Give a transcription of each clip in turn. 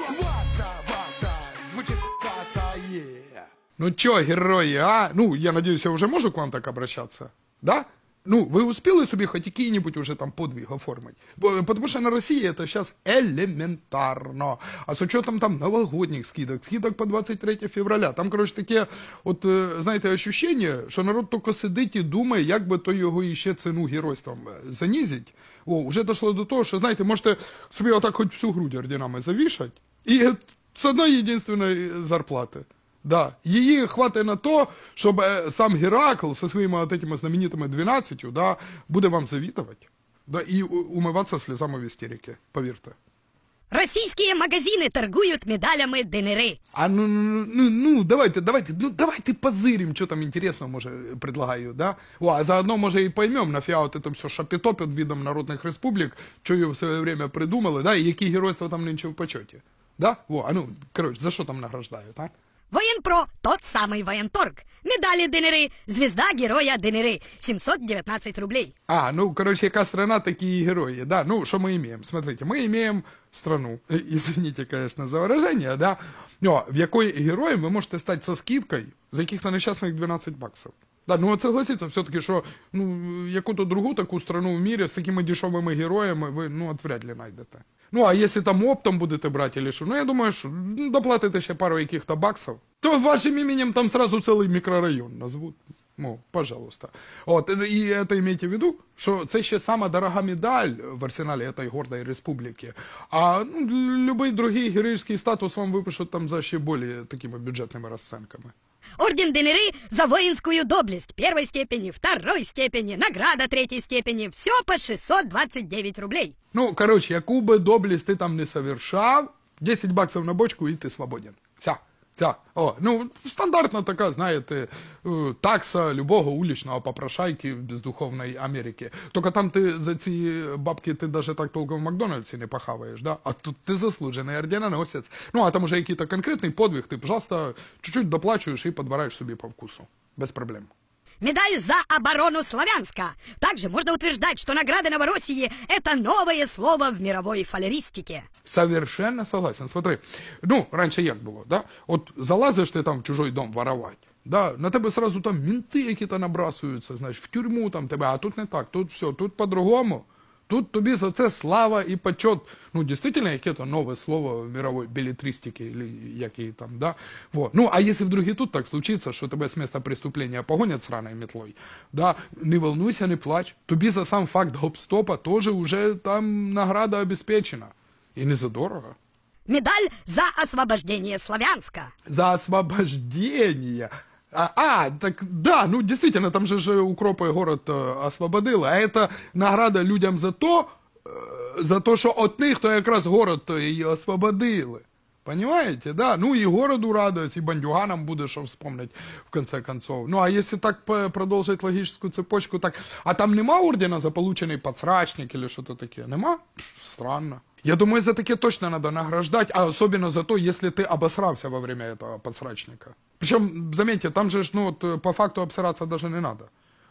Вата, вата, звучит вата, yeah. Ну чё, герої, а? Ну, я надеюсь, я уже можу к вам так обращаться? Да? Ну, вы успели себе хоть какие-нибудь уже там подвиг оформить? Потому что на России это сейчас элементарно. А с учетом там новогодних скидок, скидок по 23 февраля, там, короче, таке, от, э, знаєте, ощущение, що народ тільки сидить і думає, як би то його іще ціну геройством э, занізить. О, вже дійшло до того, що, знаєте, можете собі отак хоч всю грудь орденами завішать, И с одной единственной зарплаты. Да, ее хватит на то, чтобы е, сам Геракл со своими вот этими знаменитыми 12, да, будет вам завидовать. Да, и умываться слезами в истерике, поверьте. Российские магазины торгуют медалями ДНР. А ну ну, ну, ну, ну, давайте, давайте, ну, давайте позырим, что там интересного, может, предлагаю, да? О, а заодно, может, и поймем, нафига вот это все шапито под видом народных республик, что ее в свое время придумали, да, и какие геройства там нынче в почете. Да? Во, а ну, коротше, за що там награждають, а? Воєнпро тот самий воєнторг. Медалі Денери, звізда героя Денери, 719 рублей. А, ну, короче, яка страна, такі і герої. Да, ну, що ми имеем? Смотрите, ми имеем страну, е, извините, конечно, за выражение, да, но, в якої героєм ви можете стати со скидкою за каких то нещасних 12 баксів. Да, ну от согласіться, все-таки, що ну, яку-то другу таку страну в мірі з такими дешевими героями ви ну, от вряд ли знайдете. Ну, а якщо там оптом будете брати или що, ну я думаю, що доплатите ще пару яких-то баксів, то вашим іменем там сразу цілий мікрорайон назвуть. Мов, ну, пожалуйста. От, і це имейте в виду, що це ще сама дорога медаль в арсеналі цієї гордої республіки. А ну, будь-який другий героїчний статус вам випишуть там за ще більш такими бюджетними розценками. Орден Денеры за воинскую доблесть первой степени, второй степени, награда третьей степени. Все по 629 рублей. Ну, короче, якубы доблесть ты там не совершал. 10 баксов на бочку, и ты свободен. Все. Так, о, ну стандартна така, знаєте, е, такса любого уличного попрошайки в бездуховной Америке. Только там ти за ці бабки ти даже так толком в Макдональдсі не похаваєш, да? а тут ти заслужений орденоносець. Ну, а там уже який-то конкретний подвиг, ти, пожалуйста, чуть-чуть доплачуєш і подбираєш собі по вкусу. Без проблем. медаль за оборону Славянска. Также можно утверждать, что награды Новороссии – это новое слово в мировой фалеристике. Совершенно согласен. Смотри, ну, раньше как было, да? Вот залазишь ты там в чужой дом воровать, Да, на тебе сразу там менты какие-то набрасываются, значит, в тюрьму там тебя, а тут не так, тут все, тут по-другому. Тут тобі за це слава і почет. Ну, действительно, яке-то нове слово в мировой билетристике или якие там, да. Вот. Ну, а если вдруг и тут так случится, что тебе с места преступления погонят сраной метлой, да, не волнуйся, не плачь. Тобі за сам факт гоп-стопа тоже уже там награда обеспечена. И не за дорого. Медаль за освобождение Славянска. За освобождение. А, а, так да, ну действительно, там же же укропы город э, освободили, а это награда людям за то, э, за то, що от них то якраз город то і освободили. Понимаете, да? Ну и городу радость, и бандюганам буде що вспомнить в конце концов. Ну а если так продолжить логическую цепочку, так, а там нема ордена за полученный подсрачник или что-то такое? Нема? Странно. Я думаю, за такие точно надо награждать, а особенно за то, если ты обосрался во время этого подсрачника. Причем, заметьте, там же ну, вот, по факту обсираться даже не надо.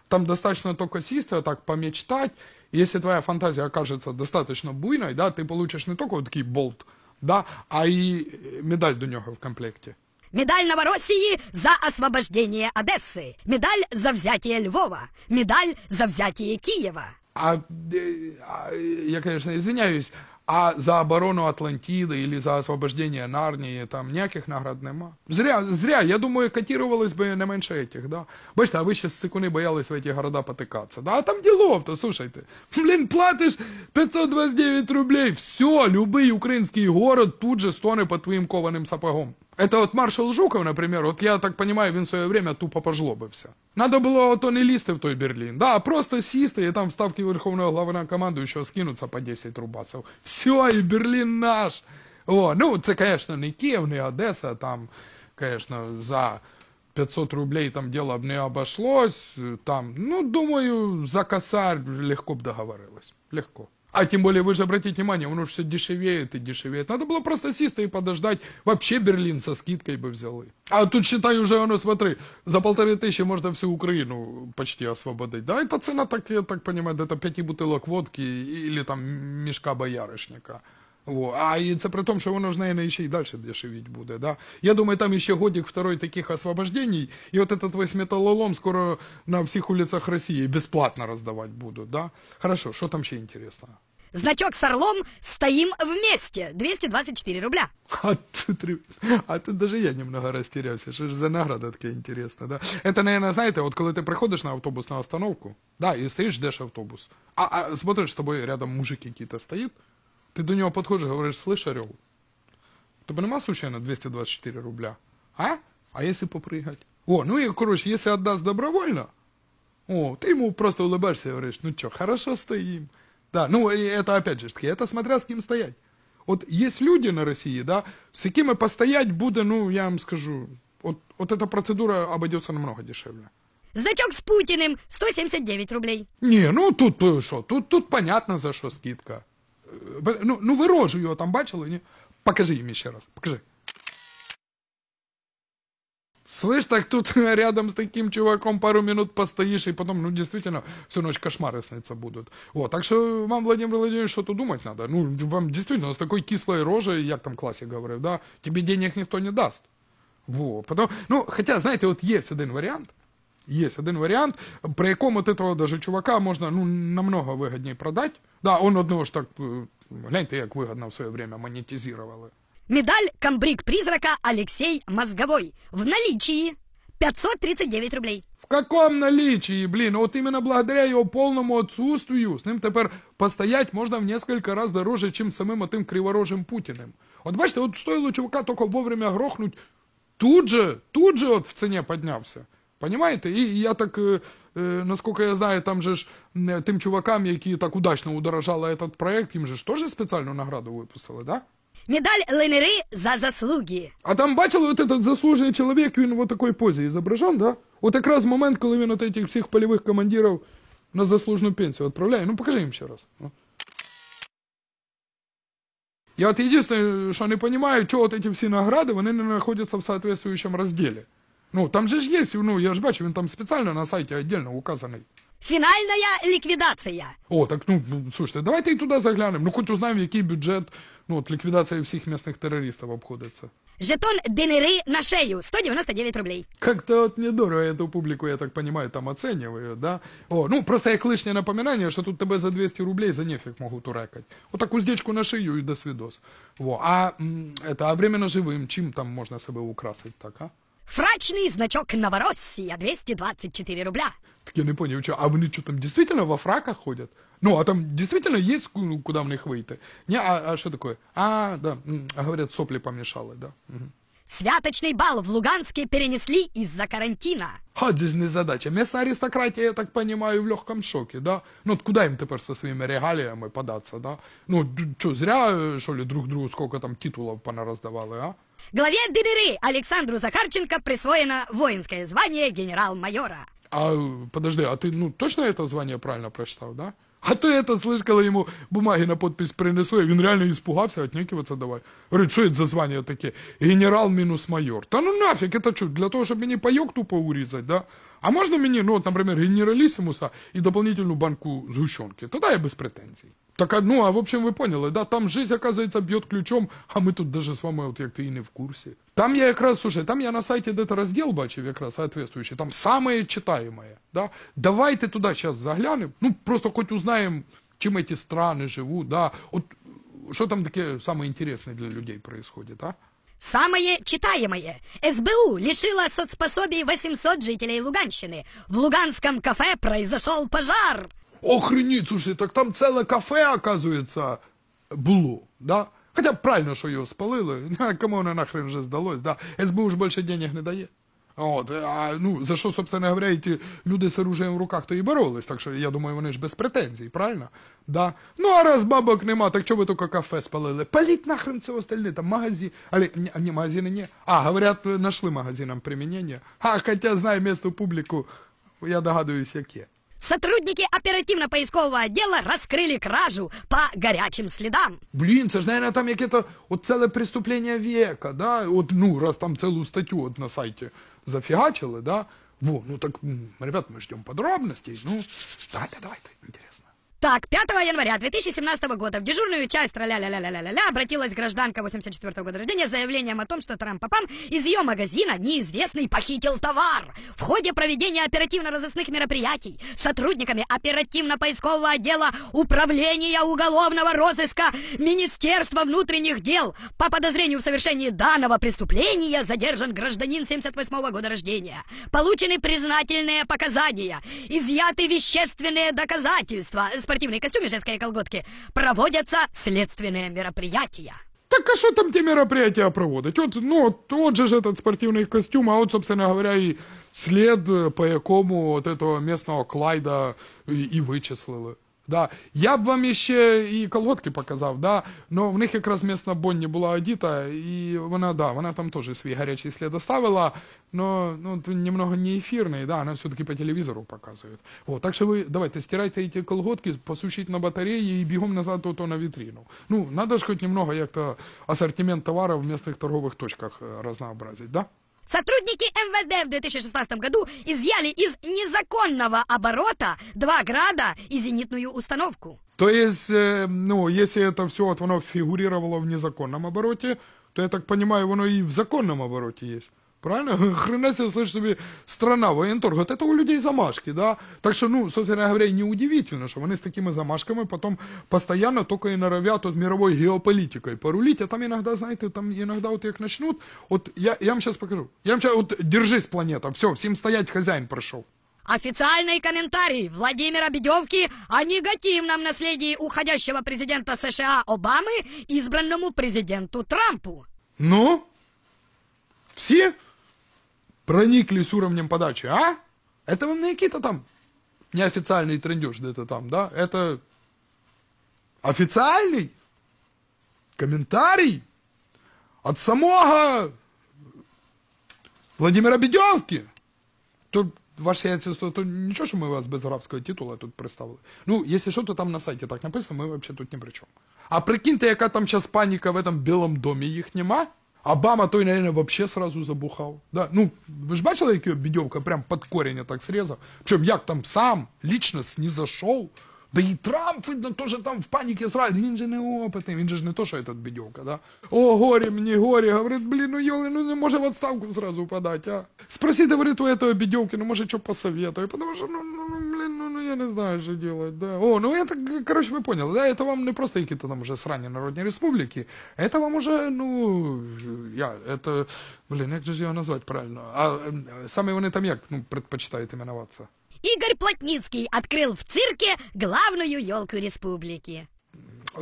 Там достаточно только сесть, а так помечтать. Если твоя фантазия окажется достаточно буйной, да, ты получишь не только вот такой болт, да, а и э, медаль до нього в комплекте. Медаль Новороссии за освобождение Одессы, медаль за взятие Львова, медаль за взятие Киева. А, э, а я, конечно, извиняюсь, А за оборону Атлантиди или за освобождение Нарнії там ніяких наград нема. Зря, зря, я думаю, котировалось би не менше этих, да. Бачите, а ви ще з секунди боялись в эти города потикатися. Да, а там діло, то слушайте. Блін, платиш 529 рублей, все, любий український город тут же стоне по твоїм кованим сапогом. Это вот маршал Жуков, например, Вот я так понимаю, він в свое время тупо пожлобився. Надо было вот он и листы в той Берлін. Да, просто систы и там вставки верховного команду еще скинуться по 10 рубасов. Все, и Берлин наш. О, ну это, конечно, не Київ, не Одеса, там, конечно, за 500 рублей там дело б не обошлось. Там, ну, думаю, за косарь легко б договорилось. Легко. А тем более, вы же обратите внимание, он уж все дешевеет и дешевеет. Надо было просто сесть и подождать. Вообще Берлин со скидкой бы взял. А тут, считай, уже, ну смотри, за полторы тысячи можно всю Украину почти освободить. Да, это цена, так, я так понимаю, это пяти бутылок водки или там мешка боярышника. Во. А і це при тому, що воно ж, наверное, ще й далі дешевіть буде. Да? Я думаю, там ще годик второй таких освобождений, і от этот весь металлолом скоро на всіх улицах Росії безплатно роздавати будуть. Да? Хорошо, що там ще інтересного? Значок с орлом «Стоим вместе» 224 рубля. А тут, а тут даже я немного растерялся. Что же за награда такая интересная, да? Это, наверное, знаете, вот когда ты приходишь на автобусную остановку, да, и стоишь, ждешь автобус, а, а смотришь, с тобой рядом мужик какие-то стоит, ты до него подходишь, говоришь, слышь, Орел, у тебя нема случайно 224 рубля? А? А если попрыгать? О, ну и, короче, если отдаст добровольно, о, ты ему просто улыбаешься и говоришь, ну что, хорошо стоим. Да, ну и это опять же таки, это смотря с кем стоять. Вот есть люди на России, да, С кем якими постоять буду, ну я вам скажу, вот вот эта процедура обойдется намного дешевле. Значок с Путиным 179 рублей. Не, ну тут э, что, тут, тут понятно за что скидка. Ну, ну ви рожу його там бачили? Ні? Покажи їм ще раз. Покажи. Слышь, так тут рядом с таким чуваком пару минут постоишь, и потом, ну, действительно, всю ночь кошмары сниться будут. Вот, так что вам, Владимир Владимирович, что-то думать надо. Ну, вам действительно с такой кислой рожей, я там классе говорю, да, тебе денег никто не даст. Вот, потом, ну, хотя, знаете, вот есть один вариант – есть один вариант, при якому ти того даже чувака можна ну, намного вигідніше продати. Да, он одного ж так, э, гляньте, як вигідно в своє время монетизировали. Медаль Камбрик призрака Алексей Мозговой. В наличии 539 рублей. В каком наличии, блин? Вот именно благодаря его полному отсутствию с ним теперь постоять можно в несколько раз дороже, чем самим этим криворожим Путиным. Вот бачите, вот стоило чувака только вовремя грохнуть, тут же, тут же вот в цене поднялся. Понимаете? И я так, э, э, насколько я знаю, там же ж тим э, чувакам, які так удачно удорожали этот проект, їм же ж теж спеціальну награду випустили, да? Медаль Ленери за заслуги. А там бачили, от этот заслуженный человек, він в такой позі изображен, да? От якраз момент, коли він от этих всіх полевых командиров на заслужену пенсію відправляє. Ну покажи їм ще раз. Я от единственное, що не понимаю, чого от ці всі награди, вони не знаходяться в соответствующем розділі. Ну, там же ж есть, ну, я ж бачу, він там специально на сайте отдельно указаний. Финальная ликвидация. О, так ну, ну слушайте, давайте и туда заглянем, Ну, хоч узнаємо, який бюджет ну, от, ліквідація всіх місцевих терористів обходиться. Жетон Денери на шею 199 рублей. Как-то вот недорого эту публику, я так понимаю, там оценивают, да? О, ну, просто я лишнє напоминание, что тут тебе за 200 рублей за нефиг можуть урекать. Вот так уздечку на шею и до свидос. Во. А, это, а временно живим, чем там можно себе украсить так, а? Фрачный значок Новороссия, 224 а рубля. Так я не понял, что, а вони что, там действительно во фраках ходят? Ну, а там действительно есть, куда мне них выйти? Не, а, а что такое? А, да, а говорят, сопли помешали, да. Угу. Святочный бал в Луганске перенесли из-за карантина. Ходи ж не задача. Местная аристократия, я так понимаю, в легком шоке, да? Ну, от куда им теперь со своими регалиями податься, да? Ну, что, зря, э, что ли, друг другу сколько там титулов понараздавали, а? Главе ДНР Александру Захарченко присвоено воинское звание генерал-майора. А, подожди, а ты, ну, точно это звание правильно прочитал, да? А то я тут слышь, ему бумаги на подпись принесли, він реально испугался отнекиваться давай. Говорить, що це за звание такие. Генерал минус майор. Та ну нафиг это что? для того, чтобы мені пайок тупо урезать, да? А можно мне, ну, вот, например, генералиссимуса и дополнительную банку згущенки? Тогда я без претензий. Так, а, ну, а в общем, вы поняли, да, там жизнь, оказывается, бьет ключом, а мы тут даже с вами, вот як то і не в курсе Там я как раз слушай, там я на сайті де-то розділ бачив, раз соответствующий, там самое читаемое, да. Давайте туда сейчас заглянем ну, просто хоть узнаем чем эти страны живут да. вот что там таке саме інтересне для людей происходит, а? Самое читаемое. СБУ лишила соцпособий 800 жителей Луганщины. В луганском кафе произошел пожар. Охренеть, слушайте, так там целое кафе, оказывается, было, да? Хотя правильно, что его спалили, кому воно нахрен вже здалось, да? СБУ ж більше денег не дає. От, а, ну, За що, собственно говоря, ті люди з оружием в руках то і боролись, так що я думаю, вони ж без претензій, правильно? Да? Ну а раз бабок нема, так чого ви тільки кафе спалили? Паліть нахрен все остальне, там магазин. Але не, магазини не. А, говорят, нашли магазинам применення. А, хоча знаю місто публіку, я догадуюсь, яке. Сотрудники оперативно-поискового отдела раскрыли кражу по горячим следам. Блин, це ж, наверное, там яке-то вот целое преступление века, да? Вот ну, раз там целую статтю от на сайте зафігачили, да? Во, ну так, ребят, мы ждем подробностей. Ну, давайте, давайте, интересно. Так, 5 января 2017 года в дежурную часть ля ля ля ля ля ля обратилась гражданка 84 года рождения с заявлением о том, что трам-папам из ее магазина неизвестный похитил товар. В ходе проведения оперативно-розыскных мероприятий сотрудниками оперативно-поискового отдела Управления уголовного розыска Министерства внутренних дел по подозрению в совершении данного преступления задержан гражданин 78 года рождения. Получены признательные показания, изъяты вещественные доказательства, спортивной костюме женские колготки проводятся следственные мероприятия. Так а что там те мероприятия проводять? От, ну, тот от же этот спортивный костюм, а вот собственно говоря, и след э, по якому от этого местного Клайда э, и і вичислили. Да. Я б вам іще і колодки показав, да, Но в них якраз місна Бонні була одіта, і вона да, вона там теж свій гарячий слід оставила, но ну, немного не ефірний, да, вона все-таки по телевізору показує. Вот, так що ви давайте стирайте ці колготки, посушіть на батареї і бігом назад ото на вітрину. Ну, надо ж хоч немного як-то асортимент товарів в місцевих торгових точках е, разнообразить, да? Сотрудники МВД в 2016 году изъяли из незаконного оборота два града и зенитную установку. То есть, э, ну, если это все вот оно фигурировало в незаконном обороте, то, я так понимаю, оно и в законном обороте есть. Правильно? Хрена себе слышишь собі страна, воєнторг. От это у людей замашки, да? Так що, ну, собственно говоря, не удивительно, що вони з такими замашками потом постоянно только і норовят от мировой геополітикою порулить, а там иногда, знаете, там иногда от як начнут, от я, я вам сейчас покажу. Я вам сейчас от держись, планета, все, всім стоять, хозяин прийшов. Официальный комментарий Владимира Бедевки о негативном наследии уходящего президента США Обамы избранному президенту Трампу. Ну? Все? Проникли с уровнем подачи, а? Это вам не какие-то там неофициальный трендеж где-то там, да? Это официальный комментарий от самого Владимира Бедевки. Тут ваше яйцество, то ничего, что мы вас без арабского титула тут представили. Ну, если что, то там на сайте так написано, мы вообще тут ни при чем. А прикиньте, яка там сейчас паника в этом Білому домі їх нема? Обама той, наверное, вообще сразу забухал. Да? Ну, вы же бачили, як його бідьовка прям под корень так срезал. Причем я там сам лично снизошел. Да и Трамп, видно, теж там в панике сразу. Он же не опитний, він же не то, что этот бідьовка, да? О, горе мне, горе, Говорит, блин, ну йоли, ну не ну, може в отставку сразу подать, а? Спроси, говорит, у этого бедевки, ну может, что посоветую. потому що, ну, ну, ну я не знаю, что делать, да. О, ну это, короче, вы поняли, да, это вам не просто какие-то там уже срани народные Республики, это вам уже, ну, я, это, блин, как же его назвать правильно? А э, сами они там як, ну, предпочитают именоваться? Игорь Плотницкий открыл в цирке главную елку республики.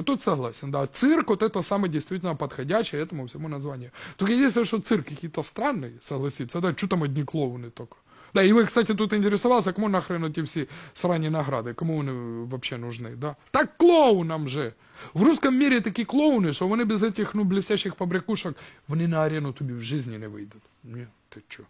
Тут согласен, да. Цирк, вот это самое действительно подходящее этому всему названию. Только единственное, что цирк какие-то странные, согласиться. да, что там одни клоуны только. Да, и вы, кстати, тут интересовался, кому нахрен эти все срани награды, кому они вообще нужны, да? Так клоунам же! В русском мире такие клоуны, что они без этих, ну, блестящих побрякушек, они на арену тобі в жизни не выйдут. Нет, ты чого?